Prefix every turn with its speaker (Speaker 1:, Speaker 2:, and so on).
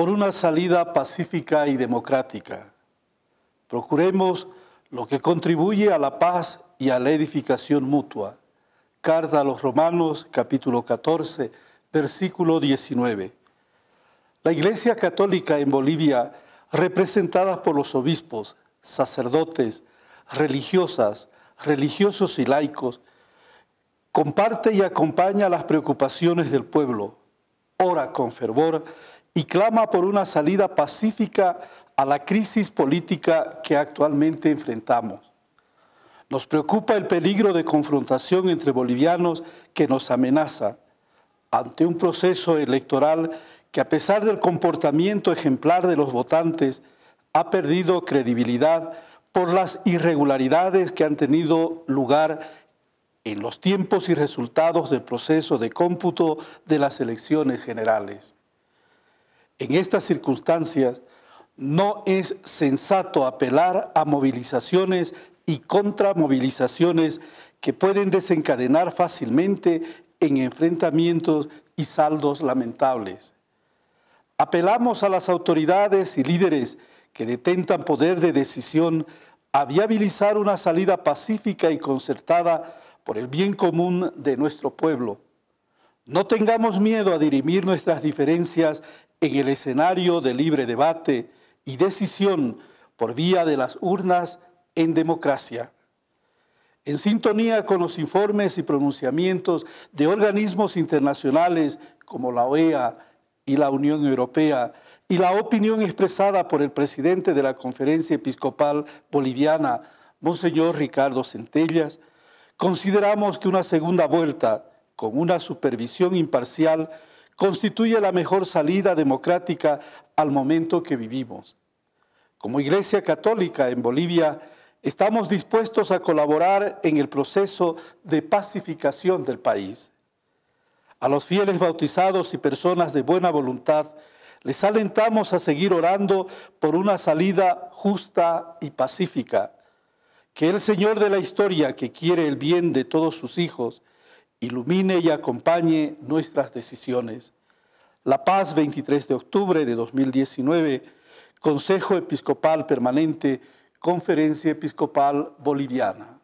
Speaker 1: por una salida pacífica y democrática. Procuremos lo que contribuye a la paz y a la edificación mutua. Carta a los Romanos, capítulo 14, versículo 19. La Iglesia Católica en Bolivia, representada por los obispos, sacerdotes, religiosas, religiosos y laicos, comparte y acompaña las preocupaciones del pueblo, ora con fervor y clama por una salida pacífica a la crisis política que actualmente enfrentamos. Nos preocupa el peligro de confrontación entre bolivianos que nos amenaza ante un proceso electoral que a pesar del comportamiento ejemplar de los votantes ha perdido credibilidad por las irregularidades que han tenido lugar en los tiempos y resultados del proceso de cómputo de las elecciones generales. En estas circunstancias, no es sensato apelar a movilizaciones y contramovilizaciones que pueden desencadenar fácilmente en enfrentamientos y saldos lamentables. Apelamos a las autoridades y líderes que detentan poder de decisión a viabilizar una salida pacífica y concertada por el bien común de nuestro pueblo. No tengamos miedo a dirimir nuestras diferencias en el escenario de libre debate y decisión por vía de las urnas en democracia. En sintonía con los informes y pronunciamientos de organismos internacionales como la OEA y la Unión Europea y la opinión expresada por el presidente de la Conferencia Episcopal Boliviana, Monseñor Ricardo Centellas, consideramos que una segunda vuelta con una supervisión imparcial constituye la mejor salida democrática al momento que vivimos. Como Iglesia Católica en Bolivia, estamos dispuestos a colaborar en el proceso de pacificación del país. A los fieles bautizados y personas de buena voluntad, les alentamos a seguir orando por una salida justa y pacífica. Que el Señor de la historia, que quiere el bien de todos sus hijos, ilumine y acompañe nuestras decisiones. La Paz, 23 de octubre de 2019, Consejo Episcopal Permanente, Conferencia Episcopal Boliviana.